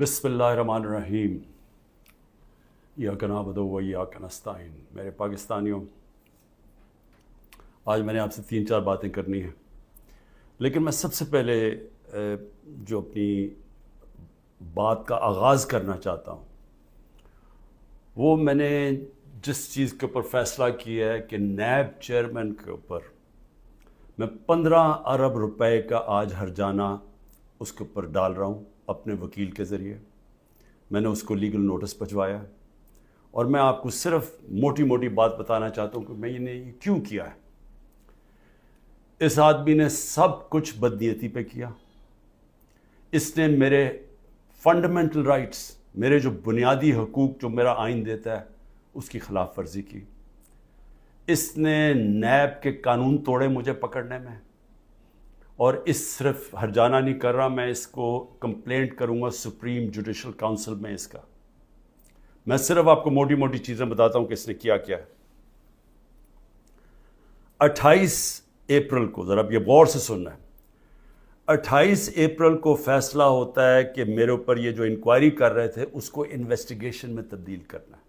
बसमीम या कना बदो व या कनस्ताइन मेरे पाकिस्तानियों आज मैंने आपसे तीन चार बातें करनी हैं लेकिन मैं सबसे पहले जो अपनी बात का आगाज़ करना चाहता हूँ वो मैंने जिस चीज़ के ऊपर फैसला किया है कि नैब चेयरमैन के ऊपर मैं पंद्रह अरब रुपए का आज हर जाना उसके ऊपर डाल रहा हूँ अपने वकील के ज़रिए मैंने उसको लीगल नोटिस भजवाया और मैं आपको सिर्फ मोटी मोटी बात बताना चाहता हूँ कि मैंने ये क्यों किया है इस आदमी ने सब कुछ बदनीयती पे किया इसने मेरे फंडामेंटल राइट्स मेरे जो बुनियादी हकूक जो मेरा आइन देता है उसकी खिलाफ वर्जी की इसने नैब के कानून तोड़े मुझे पकड़ने में और इस सिर्फ हरजाना नहीं कर रहा मैं इसको कंप्लेंट करूंगा सुप्रीम जुडिशल काउंसिल में इसका मैं सिर्फ आपको मोटी मोटी चीज़ें बताता हूं कि इसने किया क्या है 28 अप्रैल को ज़रा ये गौर से सुनना है 28 अप्रैल को फैसला होता है कि मेरे ऊपर ये जो इंक्वायरी कर रहे थे उसको इन्वेस्टिगेशन में तब्दील करना है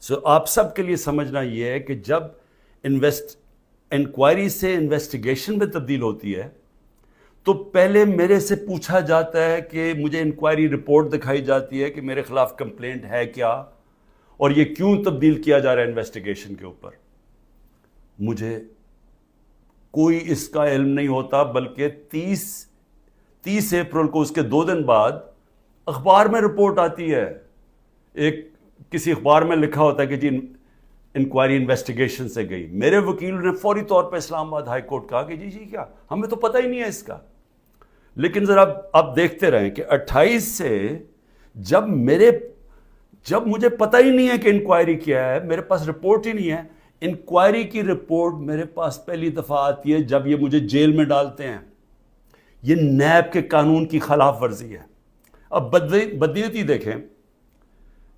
सो so, आप सब के लिए समझना ये है कि जब इन्वेस्ट इंक्वायरी से इन्वेस्टिगेशन में तब्दील होती है तो पहले मेरे से पूछा जाता है कि मुझे इंक्वायरी रिपोर्ट दिखाई जाती है कि मेरे खिलाफ कंप्लेंट है क्या और ये क्यों तब्दील किया जा रहा है इन्वेस्टिगेशन के ऊपर मुझे कोई इसका इल्म नहीं होता बल्कि 30 30 अप्रैल को उसके दो दिन बाद अखबार में रिपोर्ट आती है एक किसी अखबार में लिखा होता है कि जी इंक्वायरी इन्वेस्टिगेशन से गई मेरे वकील ने फौरी तौर पर इस्लामाबाद हाईकोर्ट कहा कि जी जी क्या हमें तो पता ही नहीं है इसका लेकिन ज़रा आप देखते रहें कि 28 से जब मेरे जब मुझे पता ही नहीं है कि इंक्वायरी किया है मेरे पास रिपोर्ट ही नहीं है इंक्वायरी की रिपोर्ट मेरे पास पहली दफ़ा आती है जब ये मुझे जेल में डालते हैं ये नैब के कानून की खिलाफ वर्जी है अब बदनीति देखें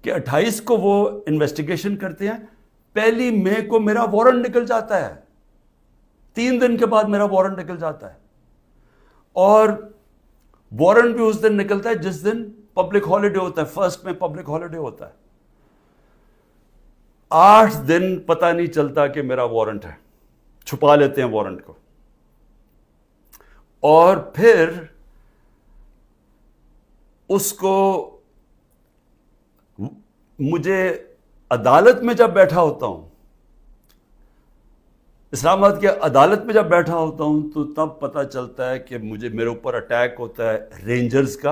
कि 28 को वो इन्वेस्टिगेशन करते हैं पहली मई को मेरा वारंट निकल जाता है तीन दिन के बाद मेरा वारंट निकल जाता है और वारंट भी उस दिन निकलता है जिस दिन पब्लिक हॉलीडे होता है फर्स्ट में पब्लिक हॉलीडे होता है आठ दिन पता नहीं चलता कि मेरा वारंट है छुपा लेते हैं वारंट को और फिर उसको मुझे अदालत में जब बैठा होता हूं इस्लामाबाद के अदालत में जब बैठा होता हूँ तो तब पता चलता है कि मुझे मेरे ऊपर अटैक होता है रेंजर्स का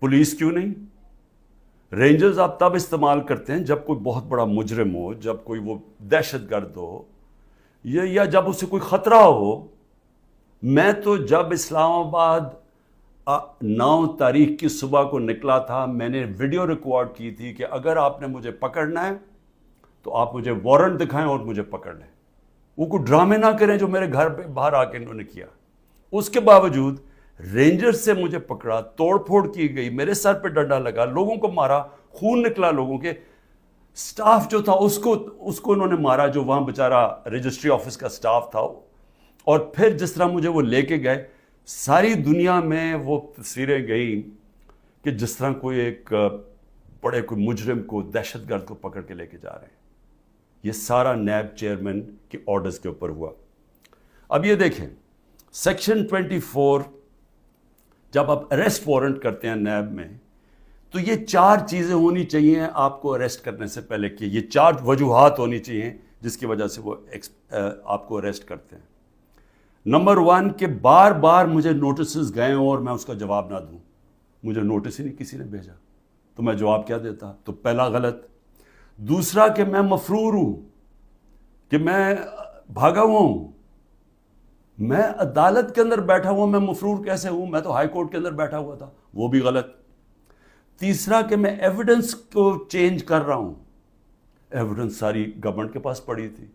पुलिस क्यों नहीं रेंजर्स आप तब इस्तेमाल करते हैं जब कोई बहुत बड़ा मुजरम हो जब कोई वो दहशत गर्द हो या, या जब उसे कोई ख़तरा हो मैं तो जब इस्लामाबाद नौ तारीख की सुबह को निकला था मैंने वीडियो रिकॉर्ड की थी कि अगर आपने मुझे पकड़ना है तो आप मुझे वारंट दिखाएं और मुझे पकड़ लें वो कोई ड्रामे ना करें जो मेरे घर पे बाहर आके इन्होंने किया उसके बावजूद रेंजर्स से मुझे पकड़ा तोड़फोड़ की गई मेरे सर पे डंडा लगा लोगों को मारा खून निकला लोगों के स्टाफ जो था उसको उसको उन्होंने मारा जो वहाँ बेचारा रजिस्ट्री ऑफिस का स्टाफ था और फिर जिस तरह मुझे वो लेके गए सारी दुनिया में वो तस्वीरें गई कि जिस तरह कोई एक बड़े कोई मुजरिम को दहशतगर्द को पकड़ के लेके जा रहे हैं ये सारा नैब चेयरमैन के ऑर्डर्स के ऊपर हुआ अब ये देखें सेक्शन 24 जब आप अरेस्ट वारंट करते हैं नैब में तो ये चार चीज़ें होनी चाहिए आपको अरेस्ट करने से पहले कि ये चार वजूहत होनी चाहिए जिसकी वजह से वो एक्स, आपको अरेस्ट करते हैं नंबर वन के बार बार मुझे नोटिस गए हों और मैं उसका जवाब ना दूं मुझे नोटिस ही नहीं किसी ने भेजा तो मैं जवाब क्या देता तो पहला गलत दूसरा कि मैं मफरूर हूं कि मैं भागा हुआ हूं मैं अदालत के अंदर बैठा हुआ मैं मफरूर कैसे हूं मैं तो हाई कोर्ट के अंदर बैठा हुआ था वो भी गलत तीसरा कि मैं एविडेंस को चेंज कर रहा हूं एविडेंस सारी गवर्नमेंट के पास पड़ी थी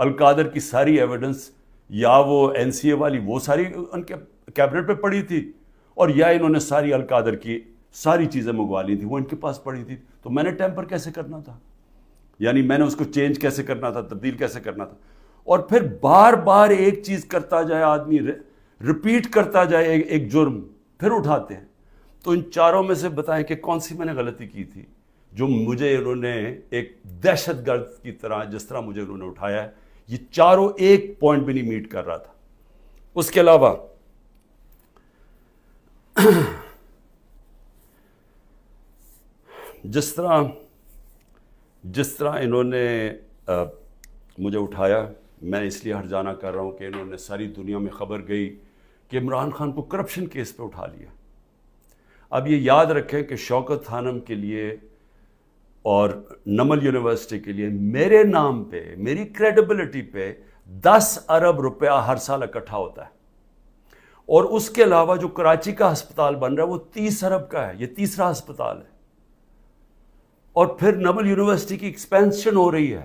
अलकादर की सारी एविडेंस या वो एन वाली वो सारी उनके कैबिनेट पे पड़ी थी और या इन्होंने सारी अलकादर की सारी चीज़ें मंगवा ली थी वो इनके पास पड़ी थी तो मैंने टेम्पर कैसे करना था यानी मैंने उसको चेंज कैसे करना था तब्दील कैसे करना था और फिर बार बार एक चीज़ करता जाए आदमी रिपीट करता जाए एक, एक जुर्म फिर उठाते हैं तो इन चारों में से बताएं कि कौन सी मैंने गलती की थी जो मुझे इन्होंने एक दहशत गर्द की तरह जिस तरह मुझे उन्होंने उठाया है ये चारों एक पॉइंट भी नहीं मीट कर रहा था उसके अलावा जिस तरह जिस तरह इन्होंने आ, मुझे उठाया मैं इसलिए हर जाना कर रहा हूँ कि इन्होंने सारी दुनिया में खबर गई कि इमरान खान को करप्शन केस पे उठा लिया अब ये याद रखें कि शौकत थानम के लिए और नमल यूनिवर्सिटी के लिए मेरे नाम पे मेरी क्रेडिबिलिटी पे दस अरब रुपया हर साल इकट्ठा होता है और उसके अलावा जो कराची का अस्पताल बन रहा है वो तीस अरब का है ये तीसरा अस्पताल है और फिर नवल यूनिवर्सिटी की एक्सपेंशन हो रही है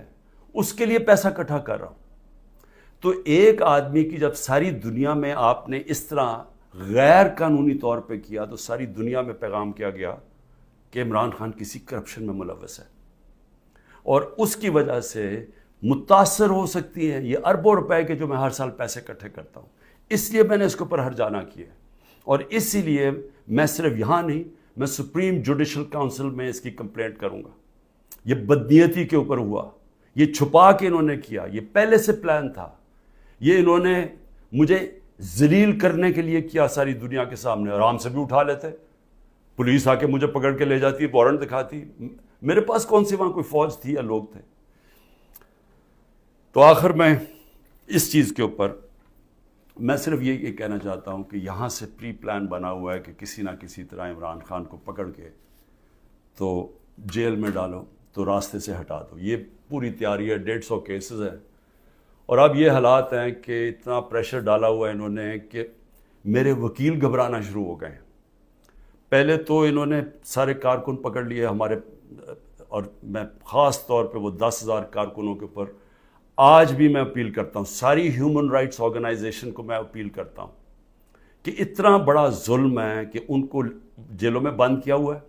उसके लिए पैसा इकट्ठा कर रहा हूं तो एक आदमी की जब सारी दुनिया में आपने इस तरह गैर कानूनी तौर पे किया तो सारी दुनिया में पैगाम किया गया कि इमरान खान किसी करप्शन में मुलवस है और उसकी वजह से मुतासर हो सकती है ये अरबों रुपए के जो मैं हर साल पैसे इकट्ठे करता हूँ इसलिए मैंने इसके ऊपर हर जाना किया और इसीलिए मैं सिर्फ यहाँ नहीं मैं सुप्रीम जुडिशल काउंसिल में इसकी कंप्लेंट करूंगा ये बदनीयती के ऊपर हुआ ये छुपा के इन्होंने किया ये पहले से प्लान था ये इन्होंने मुझे जलील करने के लिए किया सारी दुनिया के सामने आराम से भी उठा लेते पुलिस आके मुझे पकड़ के ले जाती वारंट दिखाती मेरे पास कौन सी वहां कोई फौज थी या लोग थे तो आखिर मैं इस चीज़ के ऊपर मैं सिर्फ ये, कहना चाहता हूँ कि यहाँ से प्री प्लान बना हुआ है कि किसी ना किसी तरह इमरान खान को पकड़ के तो जेल में डालो तो रास्ते से हटा दो ये पूरी तैयारी है डेढ़ सौ केसेस हैं और अब ये हालात हैं कि इतना प्रेशर डाला हुआ है इन्होंने कि मेरे वकील घबराना शुरू हो गए हैं पहले तो इन्होंने सारे कारकुन पकड़ लिए हमारे और मैं ख़ास तौर पे वो दस हज़ार कारकुनों के ऊपर आज भी मैं अपील करता हूं सारी ह्यूमन राइट्स ऑर्गेनाइजेशन को मैं अपील करता हूं कि इतना बड़ा जुल्म है कि उनको जेलों में बंद किया हुआ है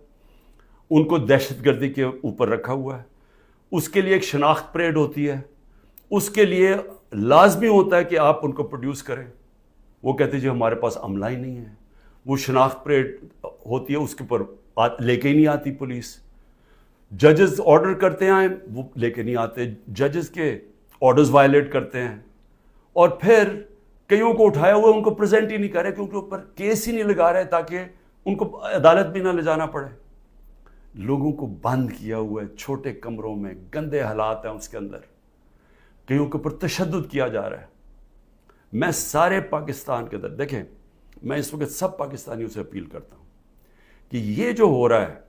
उनको दहशतगर्दी के ऊपर रखा हुआ है उसके लिए एक शनाख्त परेड होती है उसके लिए लाजमी होता है कि आप उनको प्रोड्यूस करें वो कहते जी हमारे पास अमला ही नहीं है वो शनाख्त परेड होती है उसके ऊपर लेके ही नहीं आती पुलिस जजेस ऑर्डर करते आए वो लेके नहीं आते जजेस के ऑर्डर्स वायलेट करते हैं और फिर कईयों को उठाया हुआ उनको प्रेजेंट ही नहीं कर रहे क्योंकि ऊपर केस ही नहीं लगा रहे ताकि उनको अदालत भी ना ले जाना पड़े लोगों को बंद किया हुआ है छोटे कमरों में गंदे हालात हैं उसके अंदर कईयों के ऊपर तशद किया जा रहा है मैं सारे पाकिस्तान के अंदर देखें मैं इस वक्त सब पाकिस्तानियों से अपील करता हूं कि ये जो हो रहा है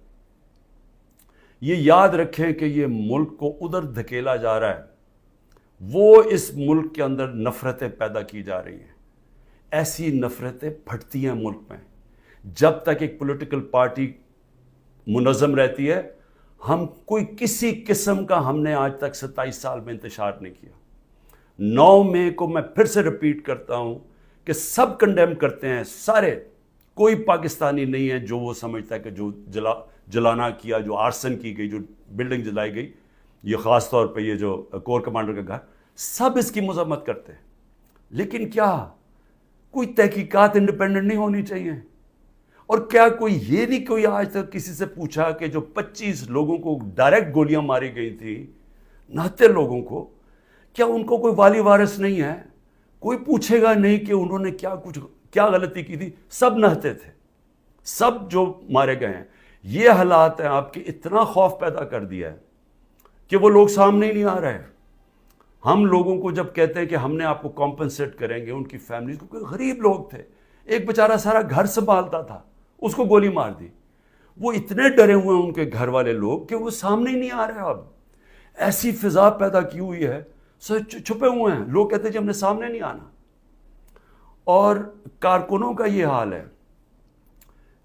ये याद रखें कि ये मुल्क को उधर धकेला जा रहा है वो इस मुल्क के अंदर नफ़रतें पैदा की जा रही हैं ऐसी नफ़रतें फटती हैं मुल्क में जब तक एक पॉलिटिकल पार्टी मुनज़म रहती है हम कोई किसी किस्म का हमने आज तक सत्ताईस साल में इंतजार नहीं किया नौ मई को मैं फिर से रिपीट करता हूँ कि सब कंडेम करते हैं सारे कोई पाकिस्तानी नहीं है जो वो समझता है कि जो जला जलाना किया जो आरसन की गई जो बिल्डिंग जलाई गई ये ख़ास तौर पे ये जो कोर कमांडर का घर सब इसकी मजम्मत करते हैं लेकिन क्या कोई तहकीकात इंडिपेंडेंट नहीं होनी चाहिए और क्या कोई ये नहीं कोई आज तक किसी से पूछा कि जो 25 लोगों को डायरेक्ट गोलियां मारी गई थी नहत्तर लोगों को क्या उनको कोई वाली वारस नहीं है कोई पूछेगा नहीं कि उन्होंने क्या कुछ क्या गलती की थी सब नहते थे सब जो मारे गए हैं ये हालात हैं आपके इतना खौफ पैदा कर दिया है कि वो लोग सामने ही नहीं आ रहे हम लोगों को जब कहते हैं कि हमने आपको कॉम्पनसेट करेंगे उनकी फैमिली क्योंकि गरीब लोग थे एक बेचारा सारा घर संभालता था उसको गोली मार दी वो इतने डरे हुए हैं उनके घर वाले लोग कि वो सामने ही नहीं आ रहे अब ऐसी फिजा पैदा की हुई है सर छुपे हुए हैं लोग कहते हैं जी हमने सामने नहीं आना और कारकुनों का ये हाल है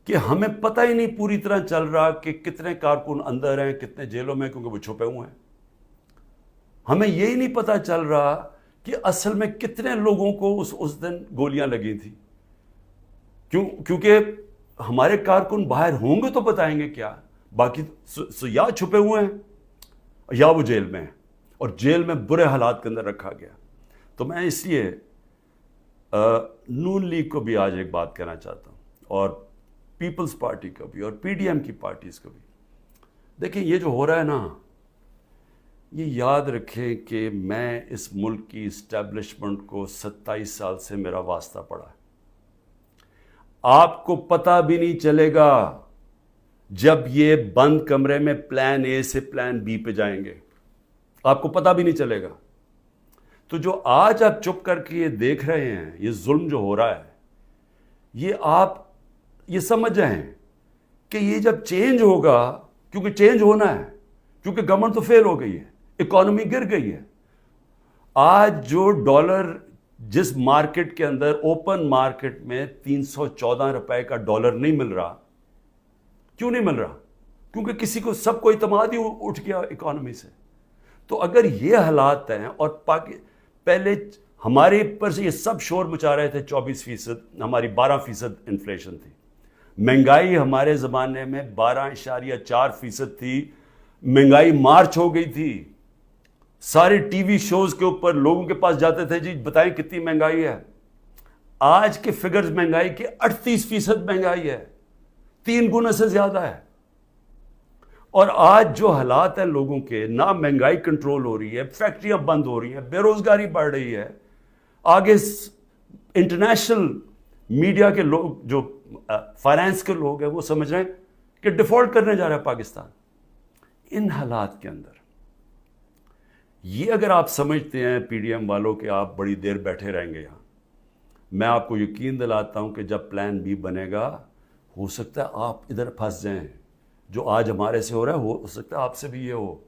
कि हमें पता ही नहीं पूरी तरह चल रहा कि कितने कारकुन अंदर हैं कितने जेलों में क्योंकि वो छुपे हुए हैं हमें यही नहीं पता चल रहा कि असल में कितने लोगों को उस उस दिन गोलियां लगी थी क्यों क्योंकि हमारे कारकुन बाहर होंगे तो बताएंगे क्या बाकी सो, सो या छुपे हुए हैं या वो जेल में है और जेल में बुरे हालात के अंदर रखा गया तो मैं इसलिए नून लीग को भी आज एक बात कहना चाहता हूं और पीपल्स पार्टी का भी और पीडीएम की पार्टीज का भी देखिए ये जो हो रहा है ना ये याद रखें कि मैं इस मुल्क की इस्टेब्लिशमेंट को 27 साल से मेरा वास्ता पड़ा आपको पता भी नहीं चलेगा जब ये बंद कमरे में प्लान ए से प्लान बी पे जाएंगे आपको पता भी नहीं चलेगा तो जो आज आप चुप करके ये देख रहे हैं ये जुल्म जो हो रहा है ये आप ये समझ जाएं कि ये जब चेंज होगा क्योंकि चेंज होना है क्योंकि गवर्नमेंट तो फेल हो गई है इकोनॉमी गिर गई है आज जो डॉलर जिस मार्केट के अंदर ओपन मार्केट में 314 रुपए का डॉलर नहीं मिल रहा क्यों नहीं मिल रहा क्योंकि किसी को सबको इतमाद ही उठ गया इकोनॉमी से तो अगर ये हालात हैं और पाकि पहले हमारे पर से ये सब शोर मचा रहे थे 24 फीसद हमारी 12 फीसद इन्फ्लेशन थी महंगाई हमारे ज़माने में बारह इशारिया चार फीसद थी महंगाई मार्च हो गई थी सारे टीवी शोज़ के ऊपर लोगों के पास जाते थे जी बताएं कितनी महंगाई है आज के फिगर्स महंगाई के 38 फीसद महंगाई है तीन गुना से ज़्यादा है और आज जो हालात है लोगों के ना महंगाई कंट्रोल हो रही है फैक्ट्रियां बंद हो रही हैं बेरोज़गारी बढ़ रही है आगे इंटरनेशनल मीडिया के लोग जो फाइनेंस के लोग हैं वो समझ रहे हैं कि डिफ़ॉल्ट करने जा रहा है पाकिस्तान इन हालात के अंदर ये अगर आप समझते हैं पीडीएम वालों के आप बड़ी देर बैठे रहेंगे यहां मैं आपको यकीन दिलाता हूं कि जब प्लान बी बनेगा हो सकता है आप इधर फंस जाएं जो आज हमारे से हो रहा है हो सकता है आपसे भी ये हो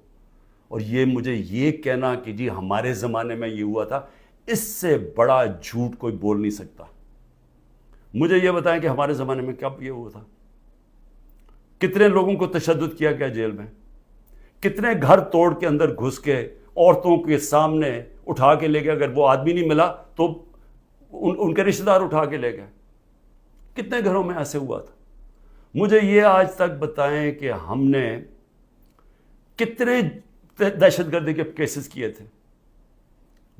और ये मुझे ये कहना कि जी हमारे ज़माने में ये हुआ था इससे बड़ा झूठ कोई बोल नहीं सकता मुझे ये बताएं कि हमारे ज़माने में कब ये हुआ था कितने लोगों को तशद किया गया जेल में कितने घर तोड़ के अंदर घुस के औरतों के सामने उठा के ले गए अगर वो आदमी नहीं मिला तो उन, उनके रिश्तेदार उठा के ले गए कितने घरों में ऐसे हुआ था मुझे ये आज तक बताएं कि हमने कितने दहशतगर्दी के केसेस किए थे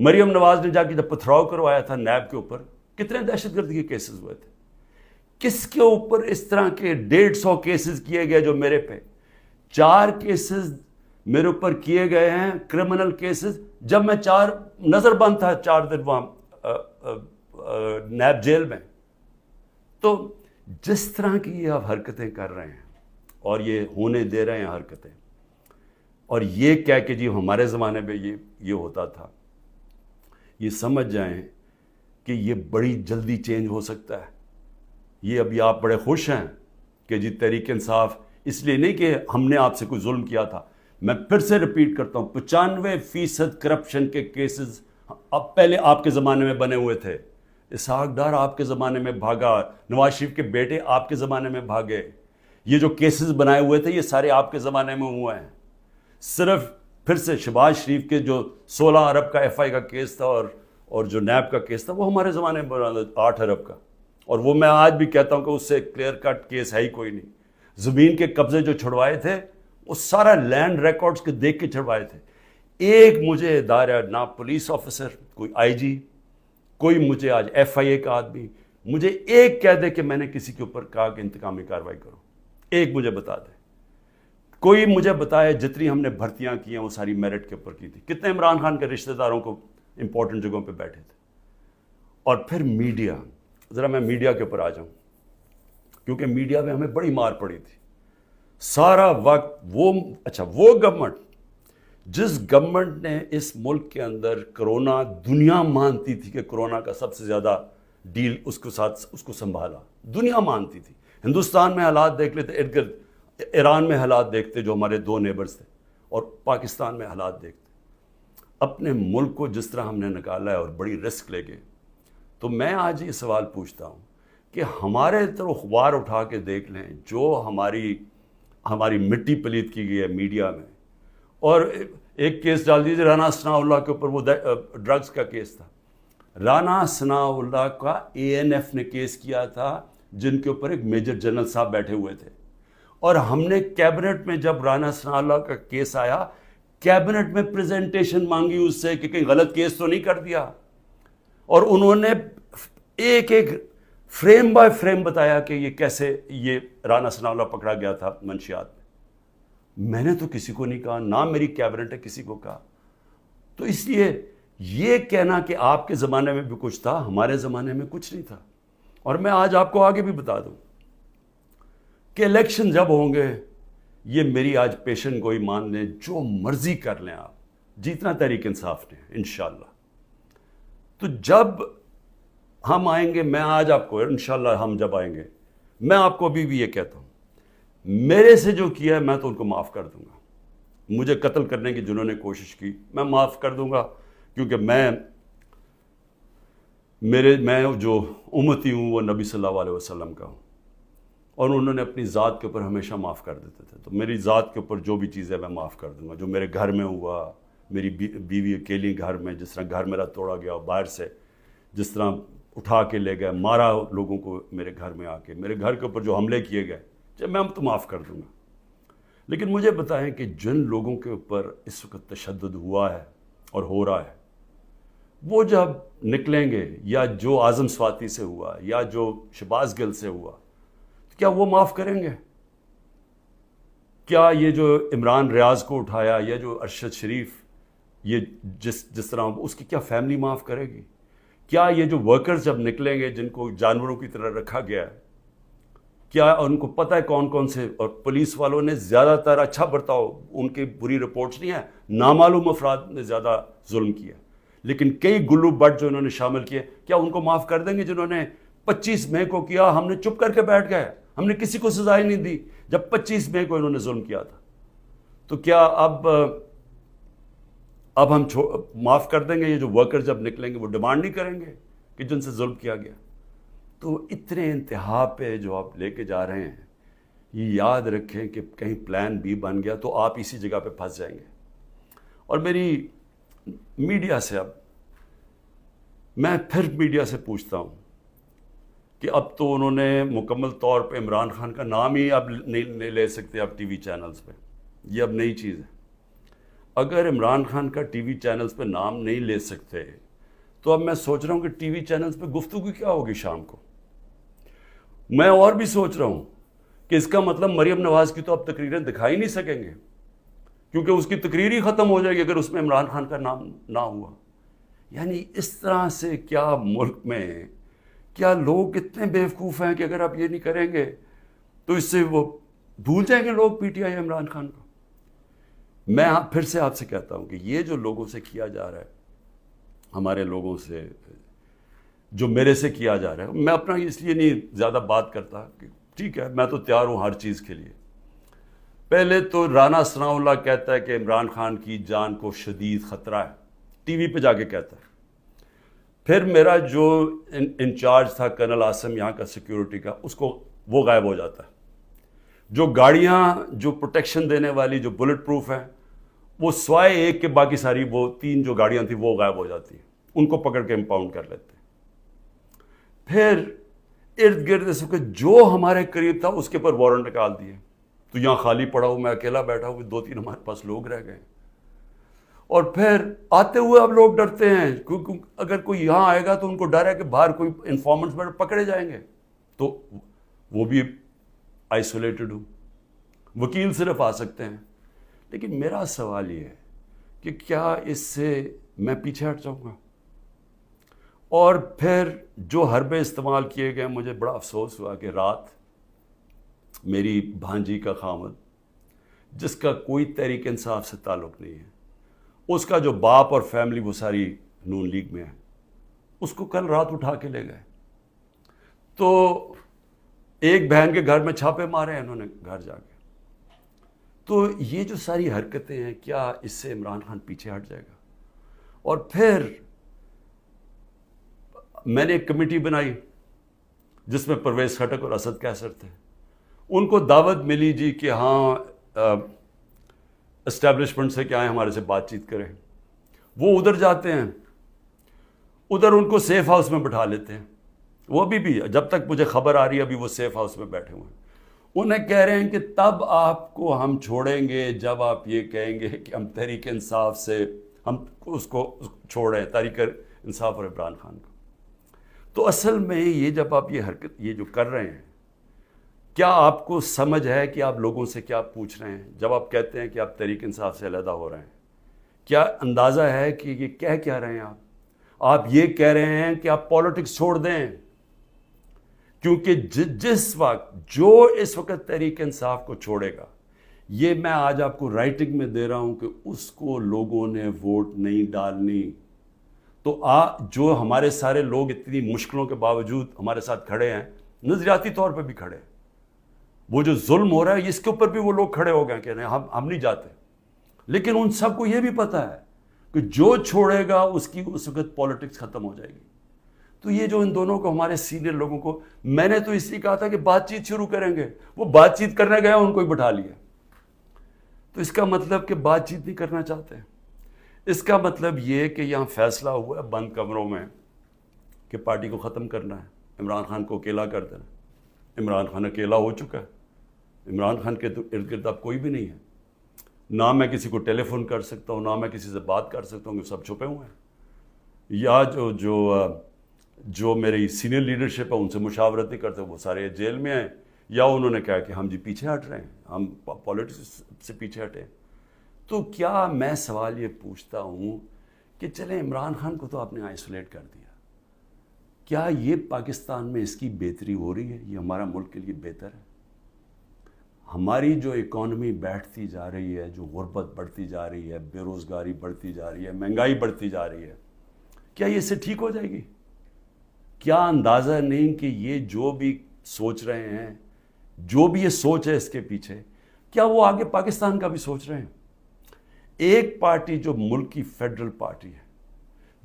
मरियम नवाज ने जाके जब पथराव करवाया था नैब के ऊपर कितने दहशत के केसेस हुए थे किसके ऊपर इस तरह के डेढ़ सौ केसेस किए गए जो मेरे पे चार केसेस मेरे ऊपर किए गए हैं क्रिमिनल केसेस जब मैं चार नज़रबंद था चार दिन वहां नैब जेल में तो जिस तरह की ये आप हरकतें कर रहे हैं और ये होने दे रहे हैं हरकतें और ये क्या कि जी हमारे ज़माने में ये ये होता था ये समझ जाएं कि ये बड़ी जल्दी चेंज हो सकता है ये अभी आप बड़े खुश हैं कि जी तहरीक इंसाफ इसलिए नहीं कि हमने आपसे कोई जुल्म किया था मैं फिर से रिपीट करता हूँ पचानवे फीसद करप्शन के केसेस अब पहले आपके ज़माने में बने हुए थे इसहाक डार आपके ज़माने में भागा नवाज शरीफ के बेटे आपके ज़माने में भागे ये जो केसेस बनाए हुए थे ये सारे आपके ज़माने में हुए हैं सिर्फ फिर से शबाज शरीफ के जो 16 अरब का एफआई का केस था और और जो नैब का केस था वो हमारे ज़माने में बना आठ अरब का और वो मैं आज भी कहता हूँ कि उससे क्लियर कट केस है ही कोई नहीं ज़मीन के कब्ज़े जो छुड़वाए थे वो सारा लैंड रिकॉर्ड्स के देख के छुड़वाए थे एक मुझे दायरा ना पुलिस ऑफिसर कोई आईजी कोई मुझे आज एफआईए का आदमी मुझे एक कह दे कि मैंने किसी के ऊपर कहा कि इंतकामी कार्रवाई करो एक मुझे बता दे कोई मुझे बताए जितनी हमने भर्तियां की हैं वो सारी मेरिट के ऊपर की थी कितने इमरान खान के रिश्तेदारों को इंपॉर्टेंट जगहों पे बैठे थे और फिर मीडिया ज़रा मैं मीडिया के ऊपर आ जाऊं क्योंकि मीडिया में हमें बड़ी मार पड़ी थी सारा वक्त वो अच्छा वो गवर्नमेंट जिस गवर्नमेंट ने इस मुल्क के अंदर कोरोना दुनिया मानती थी कि कोरोना का सबसे ज़्यादा डील उसके साथ उसको संभाला दुनिया मानती थी हिंदुस्तान में हालात देख लेते इर्द गिर्द ईरान में हालात देखते जो हमारे दो नेबर्स थे और पाकिस्तान में हालात देखते अपने मुल्क को जिस तरह हमने निकाला है और बड़ी रिस्क लेके तो मैं आज ये सवाल पूछता हूँ कि हमारे तरफ अखबार उठा के देख लें जो हमारी हमारी मिट्टी पलीत की गई है मीडिया में और एक केस डाल दीजिए राना सनाउल्ला के ऊपर वो ड्रग्स का केस था राना सनाउल्ला का एएनएफ ने केस किया था जिनके ऊपर एक मेजर जनरल साहब बैठे हुए थे और हमने कैबिनेट में जब राना सनाउल्ला का केस आया कैबिनेट में प्रेजेंटेशन मांगी उससे कि कहीं गलत केस तो नहीं कर दिया और उन्होंने एक एक फ्रेम बाय फ्रेम बताया कि ये कैसे ये राना सनावला पकड़ा गया था मंशियात में मैंने तो किसी को नहीं कहा ना मेरी कैबिनेट है किसी को कहा तो इसलिए ये कहना कि आपके ज़माने में भी कुछ था हमारे ज़माने में कुछ नहीं था और मैं आज आपको आगे भी बता दूं कि इलेक्शन जब होंगे ये मेरी आज पेशन गोई मान लें जो मर्जी कर लें आप जितना तहरीक इंसाफ ने इन तो जब हम आएंगे मैं आज आपको इन हम जब आएंगे मैं आपको अभी भी ये कहता हूँ मेरे से जो किया है मैं तो उनको माफ़ कर दूंगा मुझे कत्ल करने की जिन्होंने कोशिश की मैं माफ़ कर दूंगा क्योंकि मैं मेरे मैं जो उम्मती हूँ वो नबी सल्लल्लाहु अलैहि वसल्लम का हूँ और उन्होंने अपनी ज़ात के ऊपर हमेशा माफ़ कर देते थे तो मेरी ज़ात के ऊपर जो भी चीज़ है मैं माफ़ कर दूंगा जो मेरे घर में हुआ मेरी बी, बीवी अकेली घर में जिस तरह घर मेरा तोड़ा गया बाहर से जिस तरह उठा के ले गए मारा लोगों को मेरे घर में आके मेरे घर के ऊपर जो हमले किए गए जब मैं हम तो माफ़ कर दूंगा लेकिन मुझे बताएं कि जिन लोगों के ऊपर इस वक्त तशद हुआ है और हो रहा है वो जब निकलेंगे या जो आज़म स्वाति से हुआ या जो शबाज गिल से हुआ तो क्या वो माफ़ करेंगे क्या ये जो इमरान रियाज को उठाया या जो अरशद शरीफ ये जिस जिस तरह उसकी क्या फैमिली माफ़ करेगी क्या ये जो वर्कर्स जब निकलेंगे जिनको जानवरों की तरह रखा गया है क्या उनको पता है कौन कौन से और पुलिस वालों ने ज़्यादातर अच्छा बर्ताव उनकी बुरी रिपोर्ट्स नहीं है नामालूम अफराद ने ज़्यादा जुल्म किया लेकिन कई गुल्लू बट जो इन्होंने शामिल किए क्या उनको माफ़ कर देंगे जिन्होंने 25 मई को किया हमने चुप करके बैठ गए हमने किसी को सजा ही नहीं दी जब 25 मई को इन्होंने जुल्म किया था तो क्या अब अब हम माफ़ कर देंगे ये जो वर्कर जब निकलेंगे वो डिमांड नहीं करेंगे कि जिनसे जुल्म किया गया तो इतने इंतहा पे जो आप लेके जा रहे हैं ये याद रखें कि कहीं प्लान बी बन गया तो आप इसी जगह पे फंस जाएंगे और मेरी मीडिया से अब मैं फिर मीडिया से पूछता हूँ कि अब तो उन्होंने मुकम्मल तौर पे इमरान खान का नाम ही अब नहीं, नहीं ले सकते अब टीवी चैनल्स पे ये अब नई चीज़ है अगर इमरान खान का टीवी चैनल्स पे नाम नहीं ले सकते तो अब मैं सोच रहा हूँ कि टीवी चैनल्स पे गुफ्तु की क्या होगी शाम को मैं और भी सोच रहा हूँ कि इसका मतलब मरियम नवाज़ की तो अब तकरीरें दिखाई नहीं सकेंगे क्योंकि उसकी तकरीर ही ख़त्म हो जाएगी अगर उसमें इमरान खान का नाम ना हुआ यानी इस तरह से क्या मुल्क में क्या लोग कितने बेवकूफ़ हैं कि अगर आप ये नहीं करेंगे तो इससे वो भूल जाएंगे लोग पीटीआई इमरान खान को मैं आप फिर से आपसे कहता हूँ कि ये जो लोगों से किया जा रहा है हमारे लोगों से जो मेरे से किया जा रहा है मैं अपना इसलिए नहीं ज़्यादा बात करता कि ठीक है मैं तो तैयार हूँ हर चीज़ के लिए पहले तो राना सनाउल्ला कहता है कि इमरान खान की जान को शदीद ख़तरा है टीवी पे जाके कहता है फिर मेरा जो इंचार्ज था कर्नल आसम यहाँ का सिक्योरिटी का उसको वो गायब हो जाता है जो गाड़ियाँ जो प्रोटेक्शन देने वाली जो बुलेट प्रूफ हैं वो स्वाय एक के बाकी सारी वो तीन जो गाड़ियाँ थी वो गायब हो जाती हैं उनको पकड़ के इम्पाउंड कर लेते हैं फिर इर्द गिर्द सबके जो हमारे करीब था उसके ऊपर वारंट निकाल दिए तो यहाँ खाली पड़ा हूँ मैं अकेला बैठा हूँ दो तीन हमारे पास लोग रह गए और फिर आते हुए अब लोग डरते हैं क्योंकि अगर कोई यहाँ आएगा तो उनको डर है कि बाहर कोई इन्फॉर्मेंट्स में पकड़े जाएंगे तो वो भी आइसोलेटेड हूँ वकील सिर्फ आ सकते हैं लेकिन मेरा सवाल ये है कि क्या इससे मैं पीछे हट जाऊँगा और फिर जो हरबे इस्तेमाल किए गए मुझे बड़ा अफसोस हुआ कि रात मेरी भांजी का खामद जिसका कोई तहरीक इंसाफ से ताल्लुक़ नहीं है उसका जो बाप और फैमिली वो सारी नून लीग में है उसको कल रात उठा के ले गए तो एक बहन के घर में छापे मारे हैं उन्होंने घर जाके तो ये जो सारी हरकतें हैं क्या इससे इमरान खान पीछे हट जाएगा और फिर मैंने एक कमेटी बनाई जिसमें परवेज खटक और असद कैसर थे उनको दावत मिली जी कि हाँ इस्टेब्लिशमेंट से क्या है हमारे से बातचीत करें वो उधर जाते हैं उधर उनको सेफ हाउस में बैठा लेते हैं वो अभी भी जब तक मुझे खबर आ रही है अभी वो सेफ हाउस में बैठे हुए हैं उन्हें कह रहे हैं कि तब आपको हम छोड़ेंगे जब आप ये कहेंगे कि हम तहरीक इंसाफ से हम उसको छोड़ रहे तहरीक इंसाफ और इमरान खान को तो असल में ये जब आप ये हरकत ये जो कर रहे हैं क्या आपको समझ है कि आप लोगों से क्या पूछ रहे हैं जब आप कहते हैं कि आप तहरीक इंसाफ से अलहदा हो रहे हैं क्या अंदाज़ा है कि ये कह क्या रहे हैं आप आप ये कह रहे हैं कि आप पॉलिटिक्स छोड़ दें क्योंकि जि, जिस वक्त जो इस वक्त तहरीक इंसाफ को छोड़ेगा ये मैं आज आपको राइटिंग में दे रहा हूं कि उसको लोगों ने वोट नहीं डालनी तो आ जो हमारे सारे लोग इतनी मुश्किलों के बावजूद हमारे साथ खड़े हैं नजरियाती तौर पर भी खड़े हैं वो जो जुल्म हो रहा है इसके ऊपर भी वो लोग खड़े हो गए कह रहे हम हम नहीं जाते लेकिन उन सबको ये भी पता है कि जो छोड़ेगा उसकी उस वक्त पॉलिटिक्स ख़त्म हो जाएगी तो ये जो इन दोनों को हमारे सीनियर लोगों को मैंने तो इसलिए कहा था कि बातचीत शुरू करेंगे वो बातचीत करने गया उनको ही बिठा लिया तो इसका मतलब कि बातचीत नहीं करना चाहते इसका मतलब ये कि यहाँ फैसला हुआ है बंद कमरों में कि पार्टी को ख़त्म करना है इमरान खान को अकेला कर देना इमरान खान अकेला हो चुका है इमरान खान के इर्द गिर्द अब कोई भी नहीं है ना मैं किसी को टेलीफोन कर सकता हूँ ना मैं किसी से बात कर सकता हूँ सब छुपे हुए हैं या जो जो जो मेरी सीनियर लीडरशिप है उनसे मुशावरत नहीं करते वो सारे जेल में आए या उन्होंने कहा कि हम जी पीछे हट रहे हैं हम पॉलिटिक्स से पीछे हटे तो क्या मैं सवाल ये पूछता हूँ कि चले इमरान खान को तो आपने आइसोलेट कर दिया क्या ये पाकिस्तान में इसकी बेहतरी हो रही है ये हमारा मुल्क के लिए बेहतर है हमारी जो इकॉनमी बैठती जा रही है जो गुर्बत बढ़ती जा रही है बेरोज़गारी बढ़ती जा रही है महंगाई बढ़ती जा रही है क्या ये इससे ठीक हो जाएगी क्या अंदाज़ा नहीं कि ये जो भी सोच रहे हैं जो भी ये सोच है इसके पीछे क्या वो आगे पाकिस्तान का भी सोच रहे हैं एक पार्टी जो मुल्क की फेडरल पार्टी है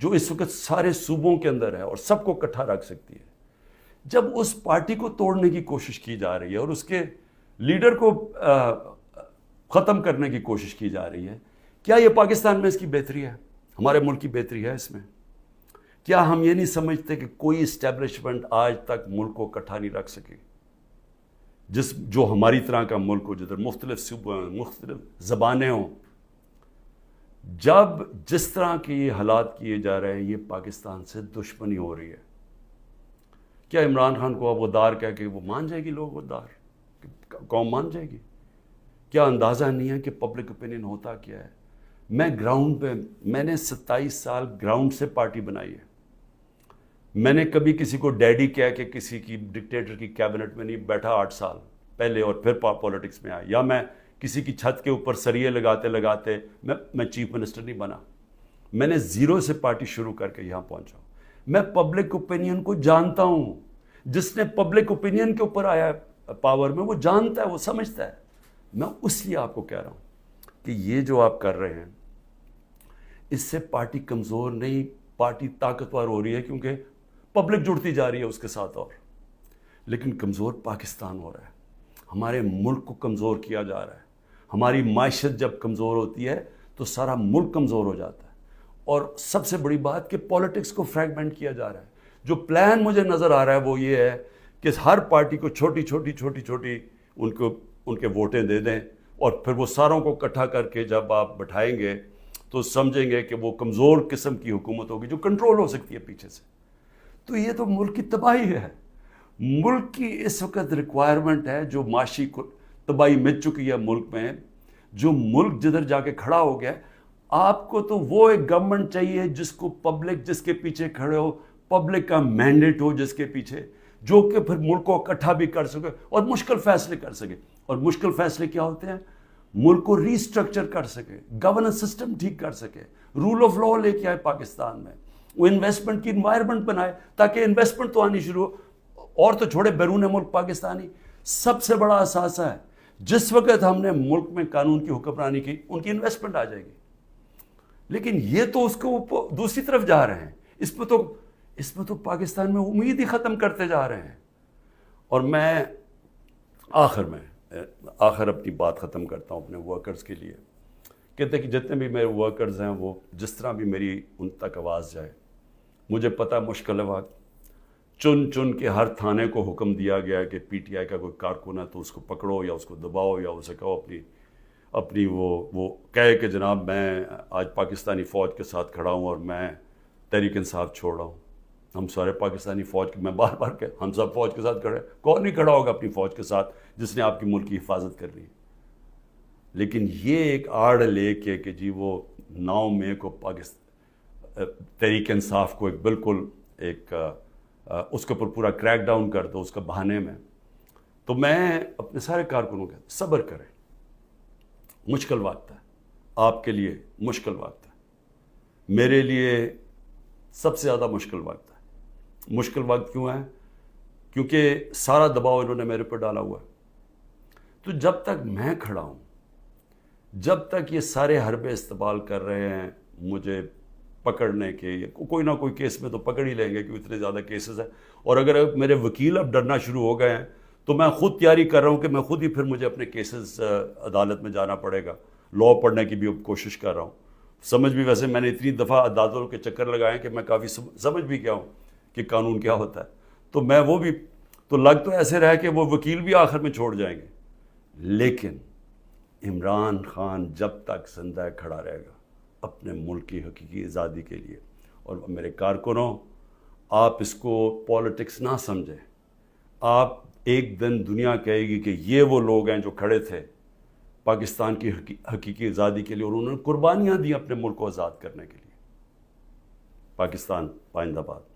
जो इस वक्त सारे सूबों के अंदर है और सबको इकट्ठा रख सकती है जब उस पार्टी को तोड़ने की कोशिश की जा रही है और उसके लीडर को ख़त्म करने की कोशिश की जा रही है क्या ये पाकिस्तान में इसकी बेहतरी है हमारे मुल्क की बेहतरी है इसमें क्या हम ये नहीं समझते कि कोई इस्टेब्लिशमेंट आज तक मुल्क को इकट्ठा नहीं रख सके जिस जो हमारी तरह का मुल्क हो जिधर मुख्तलिफ सूबे हों मुख्तलिफ ज़बानें हों जब जिस तरह के ये हालात किए जा रहे हैं ये पाकिस्तान से दुश्मनी हो रही है क्या इमरान खान को अब वो दार कह के वो मान जाएगी लोग वो दार कौम मान जाएगी क्या अंदाज़ा नहीं है कि पब्लिक ओपिनियन होता क्या है मैं ग्राउंड पे मैंने 27 साल ग्राउंड से पार्टी बनाई है मैंने कभी किसी को डैडी कह के किसी की डिक्टेटर की कैबिनेट में नहीं बैठा आठ साल पहले और फिर पॉलिटिक्स में आया या मैं किसी की छत के ऊपर सरिये लगाते लगाते मैं मैं चीफ मिनिस्टर नहीं बना मैंने ज़ीरो से पार्टी शुरू करके यहाँ पहुँचा मैं पब्लिक ओपिनियन को जानता हूँ जिसने पब्लिक ओपिनियन के ऊपर आया है पावर में वो जानता है वो समझता है मैं उस आपको कह रहा हूं कि ये जो आप कर रहे हैं इससे पार्टी कमज़ोर नहीं पार्टी ताकतवर हो रही है क्योंकि पब्लिक जुड़ती जा रही है उसके साथ और लेकिन कमज़ोर पाकिस्तान हो रहा है हमारे मुल्क को कमज़ोर किया जा रहा है हमारी माशत जब कमज़ोर होती है तो सारा मुल्क कमज़ोर हो जाता है और सबसे बड़ी बात कि पॉलिटिक्स को फ्रैगमेंट किया जा रहा है जो प्लान मुझे नज़र आ रहा है वो ये है कि हर पार्टी को छोटी छोटी छोटी छोटी उनको उनके वोटें दे दें और फिर वो सारों को इकट्ठा करके जब आप बैठाएंगे तो समझेंगे कि वो कमज़ोर किस्म की हुकूमत होगी जो कंट्रोल हो सकती है पीछे से तो ये तो मुल्क की तबाही है मुल्क की इस वक्त रिक्वायरमेंट है जो माशी तबाही मिल चुकी है मुल्क में जो मुल्क जिधर जाके खड़ा हो गया आपको तो वो एक गवर्नमेंट चाहिए जिसको पब्लिक जिसके पीछे खड़े हो पब्लिक का मैंडेट हो जिसके पीछे जो कि फिर मुल्क को इकट्ठा भी कर सके और मुश्किल फैसले कर सके और मुश्किल फैसले क्या होते हैं मुल्क को रीस्ट्रक्चर कर सके गवर्नेंस सिस्टम ठीक कर सके रूल ऑफ लॉ लेके आए पाकिस्तान में वो इन्वेस्टमेंट की इन्वायरमेंट बनाए ताकि इन्वेस्टमेंट तो आनी शुरू हो और तो छोड़े बैरून मुल्क पाकिस्तानी सबसे बड़ा असासा है जिस वक्त हमने मुल्क में कानून की हुक्मरानी की उनकी इन्वेस्टमेंट आ जाएगी लेकिन ये तो उसको दूसरी तरफ जा रहे हैं इसमें तो इसमें तो पाकिस्तान में उम्मीद ही ख़त्म करते जा रहे हैं और मैं आखिर में आखिर अपनी बात ख़त्म करता हूँ अपने वर्कर्स के लिए कहते हैं कि जितने भी मेरे वर्कर्स हैं वो जिस तरह भी मेरी उन तक आवाज़ जाए मुझे पता मुश्किल है वक्त चुन चुन के हर थाने को हुक्म दिया गया कि पीटीआई का कोई कारकुन है तो उसको पकड़ो या उसको दबाओ या उसे कहो अपनी अपनी वो वो कहे कि जनाब मैं आज पाकिस्तानी फ़ौज के साथ खड़ा हूँ और मैं तहरीक इंसाफ छोड़ रहा हूँ हम सारे पाकिस्तानी फ़ौज के मैं बार बार कह हम सब फ़ौज के साथ खड़े कौन नहीं खड़ा होगा अपनी फ़ौज के साथ जिसने आपकी मुल्क की हिफाजत कर है लेकिन ये एक आड़ लेके कि जी वो नौ मई को पाकिस्तान तरीक इंसाफ को एक बिल्कुल एक उसके ऊपर पूरा क्रैक डाउन कर दो उसका बहाने में तो मैं अपने सारे कारकुनों के सब्र करें मुश्किल वक्त है आपके लिए मुश्किल वक्त है मेरे लिए सबसे ज़्यादा मुश्किल वक्त है मुश्किल वक्त क्यों है क्योंकि सारा दबाव इन्होंने मेरे पर डाला हुआ है तो जब तक मैं खड़ा हूँ जब तक ये सारे हरबे इस्तेमाल कर रहे हैं मुझे पकड़ने के को, कोई ना कोई केस में तो पकड़ ही लेंगे क्योंकि इतने ज़्यादा केसेस हैं और अगर मेरे वकील अब डरना शुरू हो गए हैं तो मैं खुद तैयारी कर रहा हूँ कि मैं खुद ही फिर मुझे अपने केसेस अदालत में जाना पड़ेगा लॉ पढ़ने की भी कोशिश कर रहा हूँ समझ भी वैसे मैंने इतनी दफ़ा अदालतों के चक्कर लगाए कि मैं काफ़ी समझ भी गया हूँ कि कानून क्या होता है तो मैं वो भी तो लग तो ऐसे रहा कि वो वकील भी आखिर में छोड़ जाएंगे लेकिन इमरान खान जब तक संदा खड़ा रहेगा अपने मुल्क की हकीकी आज़ादी के लिए और मेरे कारकुनों आप इसको पॉलिटिक्स ना समझें आप एक दिन दुनिया कहेगी कि ये वो लोग हैं जो खड़े थे पाकिस्तान की हकीकी आज़ादी के लिए और उन्होंने कुर्बानियाँ दी अपने मुल्क को आज़ाद करने के लिए पाकिस्तान पाइंदाबाद